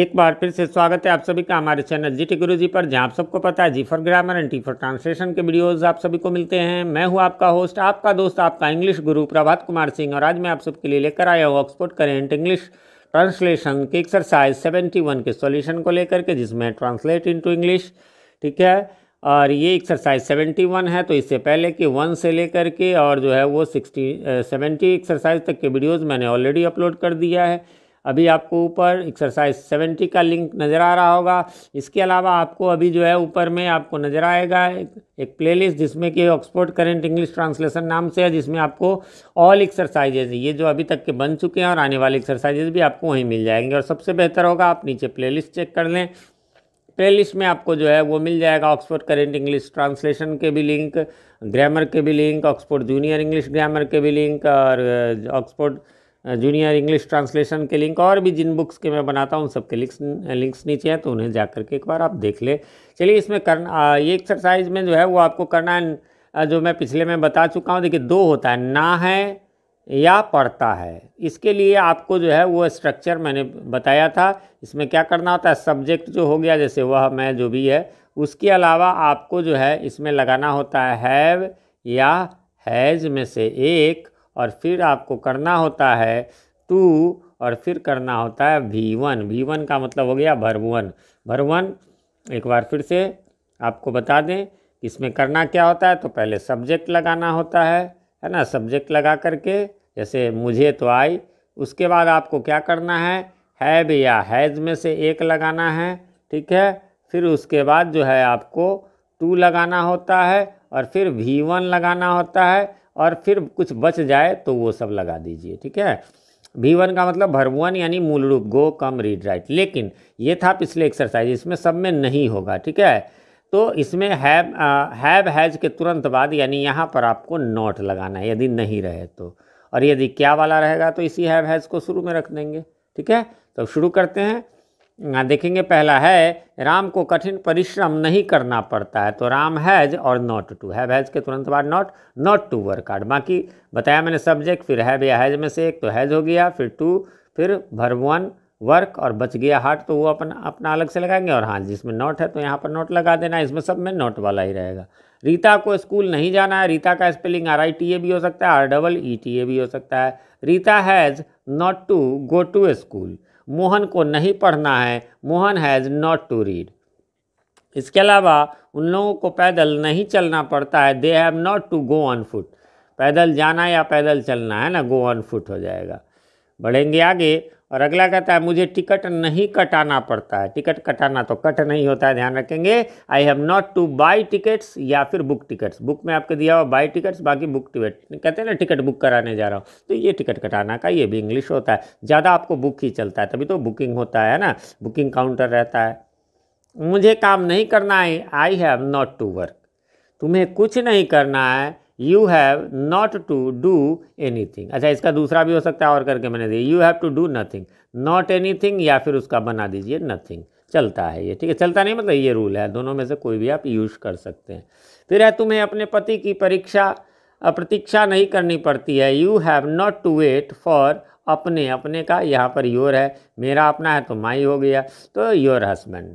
एक बार फिर से स्वागत है आप सभी का हमारे चैनल जी टी गुरु जी पर जहाँ आप सबको पता है G for grammar and T for translation के वीडियोस आप सभी को मिलते हैं मैं हूं आपका होस्ट आपका दोस्त आपका इंग्लिश गुरु प्रभात कुमार सिंह और आज मैं आप सबके लिए लेकर आया हूं ऑक्सफोर्ड करेंट इंग्लिश ट्रांसलेशन की एक्सरसाइज सेवेंटी वन के सोल्यूशन को लेकर के जिसमें ट्रांसलेट इंटू इंग्लिश ठीक है और ये एक्सरसाइज सेवेंटी वन है तो इससे पहले कि वन से लेकर के और जो है वो सिक्सटी सेवेंटी एक्सरसाइज तक के वीडियोज़ मैंने ऑलरेडी अपलोड कर दिया है अभी आपको ऊपर एक्सरसाइज सेवेंटी का लिंक नज़र आ रहा होगा इसके अलावा आपको अभी जो है ऊपर में आपको नज़र आएगा एक, एक प्लेलिस्ट जिसमें कि ऑक्सफोर्ड करेंट इंग्लिश ट्रांसलेशन नाम से है जिसमें आपको ऑल एक्सरसाइजेज ये जो अभी तक के बन चुके हैं और आने वाले एक्सरसाइजेज भी आपको वहीं मिल जाएंगे और सबसे बेहतर होगा आप नीचे प्ले चेक कर लें प्ले में आपको जो है वो मिल जाएगा ऑक्सफोर्ड करेंट इंग्लिश ट्रांसलेशन के भी लिंक ग्रामर के भी link Oxford junior English grammar के भी लिंक और ऑक्सफोर्ड जूनियर इंग्लिश ट्रांसलेशन के लिंक और भी जिन बुक्स के मैं बनाता हूँ उन सबके लिंक्स लिंक्स नीचे हैं तो उन्हें जा करके एक बार आप देख ले चलिए इसमें करना ये एक्सरसाइज में जो है वो आपको करना है जो मैं पिछले में बता चुका हूँ देखिए दो होता है ना है या पढ़ता है इसके लिए आपको जो है वो स्ट्रक्चर मैंने बताया था इसमें क्या करना होता है सब्जेक्ट जो हो गया जैसे वह मैं जो भी है उसके अलावा आपको जो है इसमें लगाना होता है हैव या हैज़ में से एक और फिर आपको करना होता है टू और फिर करना होता है वी वन वी वन का मतलब हो गया भरवन भरवन एक बार फिर से आपको बता दें इसमें करना क्या होता है तो पहले सब्जेक्ट लगाना होता है है ना सब्जेक्ट लगा करके जैसे मुझे तो आई उसके बाद आपको क्या करना है हैव या हैज़ में से एक लगाना है ठीक है फिर उसके बाद जो है आपको टू लगाना होता है और फिर वी वन लगाना होता है और फिर कुछ बच जाए तो वो सब लगा दीजिए ठीक है भी वन का मतलब भरवन यानी मूल रूप गो कम रीड राइट लेकिन ये था पिछले एक्सरसाइज इसमें सब में नहीं होगा ठीक है तो इसमें हैव हैव हैज के तुरंत बाद यानी यहाँ पर आपको नॉट लगाना है यदि नहीं रहे तो और यदि क्या वाला रहेगा तो इसी हैव हैज को शुरू में रख देंगे ठीक है तो शुरू करते हैं देखेंगे पहला है राम को कठिन परिश्रम नहीं करना पड़ता है तो राम हैज और नॉट टू हैव हैज के तुरंत बाद not not to work out बाकी बताया मैंने सब्जेक्ट फिर हैव या हैज में से एक तो हैज हो गया फिर टू फिर भर वन वर्क और बच गया हार्ट तो वो अपन अपना अलग से लगाएंगे और हाँ जिसमें नॉट है तो यहाँ पर नोट लगा देना इसमें सब में नॉट वाला ही रहेगा रीता को स्कूल नहीं जाना है रीता का spelling R I T A भी हो सकता है R double E T A भी हो सकता है Rita has not to go to school Mohan को नहीं पढ़ना है Mohan has not to read इसके अलावा उन लोगों को पैदल नहीं चलना पड़ता है they have not to go on foot पैदल जाना या पैदल चलना है ना गो ऑन फुट हो जाएगा बढ़ेंगे आगे और अगला कहता है मुझे टिकट नहीं कटाना पड़ता है टिकट कटाना तो कट नहीं होता है ध्यान रखेंगे I have not to buy tickets या फिर बुक टिकट्स बुक में आपके दिया हुआ बाई टिकट्स बाकी बुक टिकट कहते हैं ना टिकट बुक कराने जा रहा हूँ तो ये टिकट कटाना का ये भी इंग्लिश होता है ज़्यादा आपको बुक ही चलता है तभी तो बुकिंग होता है ना बुकिंग काउंटर रहता है मुझे काम नहीं करना है I have not to work तुम्हें कुछ नहीं करना है you have not to do anything अच्छा इसका दूसरा भी हो सकता है और करके मैंने दिया you have to do nothing not anything या फिर उसका बना दीजिए नथिंग चलता है ये ठीक है चलता नहीं मतलब ये रूल है दोनों में से कोई भी आप यूज कर सकते हैं फिर है तुम्हें अपने पति की परीक्षा प्रतीक्षा नहीं करनी पड़ती है you have not to wait for अपने अपने का यहाँ पर योर है मेरा अपना है तो माई हो गया तो योर हस्बैंड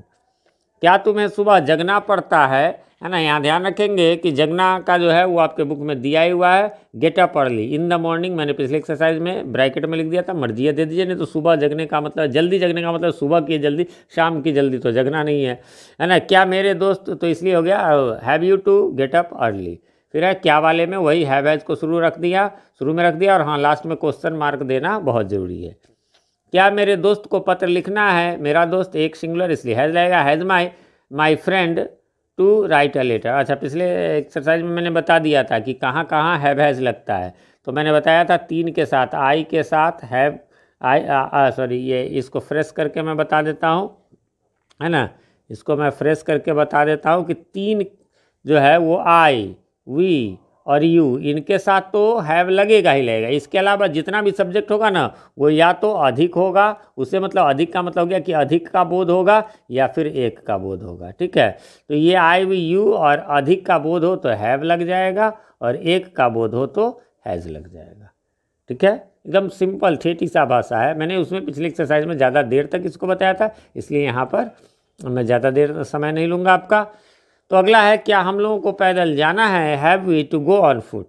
क्या तुम्हें सुबह जगना पड़ता है है ना यहाँ ध्यान रखेंगे कि जगना का जो है वो आपके बुक में दिया ही हुआ है get up early in the morning मैंने पिछले एक्सरसाइज में ब्रैकेट में लिख दिया था मर्जी दे दीजिए नहीं तो सुबह जगने का मतलब जल्दी जगने का मतलब सुबह की जल्दी शाम की जल्दी तो जगना नहीं है है ना क्या मेरे दोस्त तो इसलिए हो गया have you to get up early फिर है क्या वाले में वही हैव एज को शुरू रख दिया शुरू में रख दिया और हाँ लास्ट में क्वेश्चन मार्क देना बहुत ज़रूरी है क्या मेरे दोस्त को पत्र लिखना है मेरा दोस्त एक सिंगुलर इसलिए हैज रहेगा has my my friend to write a letter अच्छा पिछले एक्सरसाइज में मैंने बता दिया था कि कहाँ कहाँ हैव हैज़ लगता है तो मैंने बताया था तीन के साथ आई के साथ हैव आई सॉरी ये इसको फ्रेश करके मैं बता देता हूँ है ना इसको मैं फ्रेश करके बता देता हूँ कि तीन जो है वो आई वी और यू इनके साथ तो हैव लगेगा ही लगेगा इसके अलावा जितना भी सब्जेक्ट होगा ना वो या तो अधिक होगा उससे मतलब अधिक का मतलब हो गया कि अधिक का बोध होगा या फिर एक का बोध होगा ठीक है तो ये आई वी यू और अधिक का बोध हो तो हैव लग जाएगा और एक का बोध हो तो हैज़ लग जाएगा ठीक है एकदम सिंपल ठेठी सा भाषा है मैंने उसमें पिछली एक्सरसाइज में ज़्यादा देर तक इसको बताया था इसलिए यहाँ पर मैं ज़्यादा देर समय नहीं लूँगा आपका तो अगला है क्या हम लोगों को पैदल जाना है have we to go on foot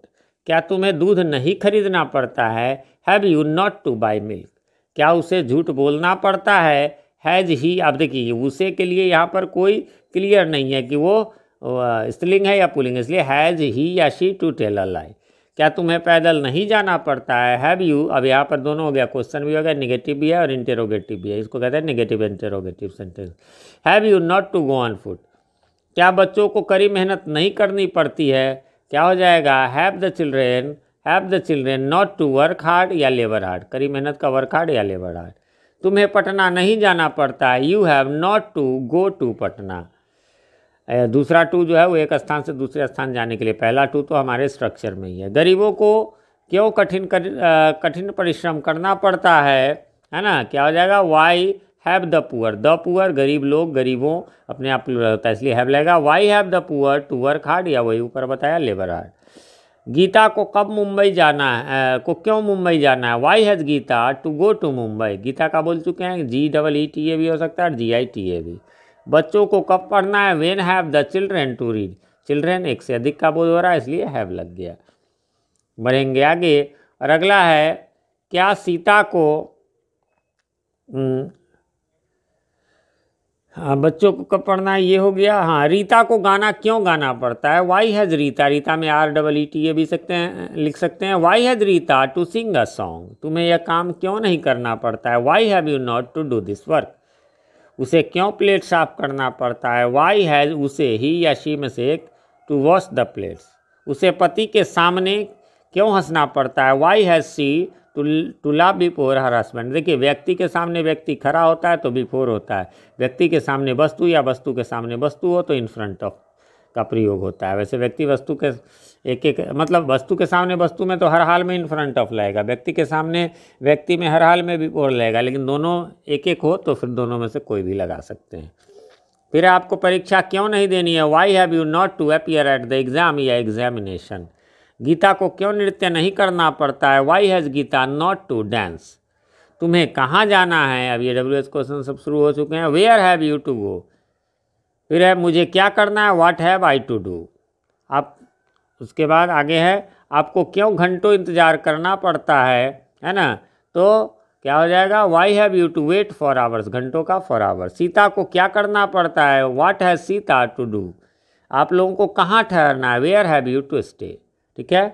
क्या तुम्हें दूध नहीं खरीदना पड़ता है have you not to buy milk क्या उसे झूठ बोलना पड़ता है हैज ही अब देखिए उसे के लिए यहाँ पर कोई क्लियर नहीं है कि वो स्त्रीलिंग है या पुलिंग इसलिए हैज ही या she to tell a lie क्या तुम्हें पैदल नहीं जाना पड़ता है हैव यू अब यहाँ पर दोनों हो गया क्वेश्चन भी हो गया निगेटिव भी है और इंटेरोगेटिव भी है इसको कहते हैं negative interrogative sentence have you not to go on foot क्या बच्चों को कड़ी मेहनत नहीं करनी पड़ती है क्या हो जाएगा have the children have the children not to work hard या लेबर हार्ड कड़ी मेहनत का वर्क हार्ड या लेबर हार्ड तुम्हें पटना नहीं जाना पड़ता you have not to go to Patna दूसरा टू जो है वो एक स्थान से दूसरे स्थान जाने के लिए पहला टू तो हमारे स्ट्रक्चर में ही है गरीबों को क्यों कठिन कठिन परिश्रम करना पड़ता है है ना क्या हो जाएगा why have the poor the poor गरीब लोग गरीबों अपने आप को होता है इसलिए हैव लगेगा why have the poor to work hard या वही ऊपर बताया लेबर हार्ड गीता को कब मुंबई जाना है को क्यों मुंबई जाना है why has Gita to go to Mumbai Gita का बोल चुके हैं जी डबल ई टी ए भी हो सकता है और जी आई टी ए भी बच्चों को कब पढ़ना है when have the children to read children एक से अधिक का बोध हो रहा है इसलिए हैव लग गया बढ़ेंगे आगे और अगला है क्या सीता को हम्म, हाँ, बच्चों को कब पढ़ना है ये हो गया हाँ रीता को गाना क्यों गाना पड़ता है वाई हैज़ रीता रीता में आर डबल ई टी ये भी सकते हैं लिख सकते हैं why has Rita to sing a song तुम्हें यह काम क्यों नहीं करना पड़ता है why have you not to do this work उसे क्यों प्लेट साफ करना पड़ता है वाई हैज़ उसे ही या शी में से एक टू वॉश द प्लेट्स उसे पति के सामने क्यों हंसना पड़ता है वाई हैज़ सी तुला बिफोर हरासमेंट देखिए व्यक्ति के सामने व्यक्ति खड़ा होता है तो बिफोर होता है व्यक्ति के सामने वस्तु या वस्तु के सामने वस्तु हो तो इन फ्रंट ऑफ का प्रयोग होता है वैसे व्यक्ति वस्तु के एक एक मतलब वस्तु के सामने वस्तु में तो हर हाल में इन फ्रंट ऑफ लगेगा व्यक्ति के सामने व्यक्ति में हर हाल में बिफोर लगेगा लेकिन दोनों एक एक हो तो फिर दोनों में से कोई भी लगा सकते हैं फिर आपको परीक्षा क्यों नहीं देनी है why have you not to appear at the exam या एग्जामिनेशन गीता को क्यों नृत्य नहीं करना पड़ता है why has Gita not to dance तुम्हें कहाँ जाना है अब ये डब्ल्यू एस क्वेश्चन सब शुरू हो चुके हैं where have you to go फिर है मुझे क्या करना है what have I to do आप उसके बाद आगे है आपको क्यों घंटों इंतज़ार करना पड़ता है है ना तो क्या हो जाएगा why have you to wait for hours घंटों का फॉर आवर्स सीता को क्या करना पड़ता है what has Sita to do आप लोगों को कहाँ ठहरना है where have you to stay ठीक है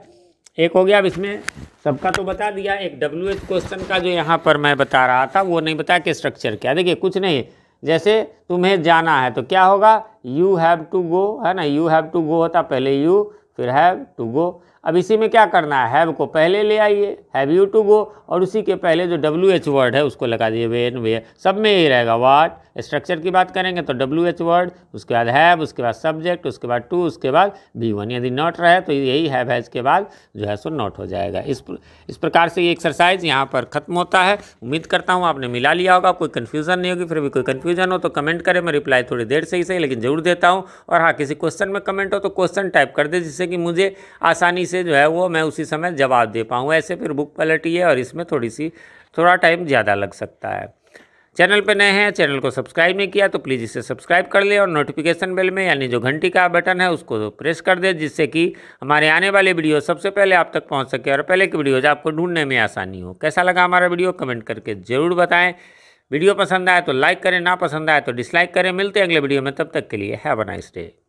एक हो गया अब इसमें सबका तो बता दिया एक डब्ल्यू एच क्वेश्चन का जो यहाँ पर मैं बता रहा था वो नहीं बताया कि स्ट्रक्चर क्या देखिए कुछ नहीं जैसे तुम्हें जाना है तो क्या होगा यू हैव टू गो है ना यू हैव टू गो होता पहले यू फिर हैव टू गो अब इसी में क्या करना है हैव को पहले ले आइए हैव यू टू गो और उसी के पहले जो डब्ल्यू एच वर्ड है उसको लगा दिए वेन वे सब में यही रहेगा वाट स्ट्रक्चर की बात करेंगे तो डब्ल्यू एच वर्ड उसके बाद हैव उसके बाद सब्जेक्ट उसके बाद टू उसके बाद बी वन यदि नॉट रहे तो यही हैव हैज के बाद जो है सो नॉट हो जाएगा इस इस प्रकार से ये एक्सरसाइज यहाँ पर खत्म होता है उम्मीद करता हूँ आपने मिला लिया होगा कोई कन्फ्यूज़न नहीं होगी फिर भी कोई कन्फ्यूज़न हो तो कमेंट करें मैं रिप्लाई थोड़ी देर से ही सही लेकिन ज़रूर देता हूँ और हाँ किसी क्वेश्चन में कमेंट हो तो क्वेश्चन टाइप कर दे जिससे कि मुझे आसानी से से जो है वो मैं उसी समय जवाब दे पाऊँ ऐसे फिर बुक पलटी है और इसमें थोड़ी सी थोड़ा टाइम ज़्यादा लग सकता है चैनल पर नए हैं चैनल को सब्सक्राइब नहीं किया तो प्लीज़ इसे सब्सक्राइब कर ले और नोटिफिकेशन बेल में यानी जो घंटी का बटन है उसको प्रेस कर दे जिससे कि हमारे आने वाले वीडियो सबसे पहले आप तक पहुंच सके और पहले के वीडियोज आपको ढूंढने में आसानी हो कैसा लगा हमारा वीडियो कमेंट करके ज़रूर बताएं वीडियो पसंद आए तो लाइक करें ना पसंद आए तो डिसलाइक करें मिलते हैं अगले वीडियो में तब तक के लिए हैव अ नाइस डे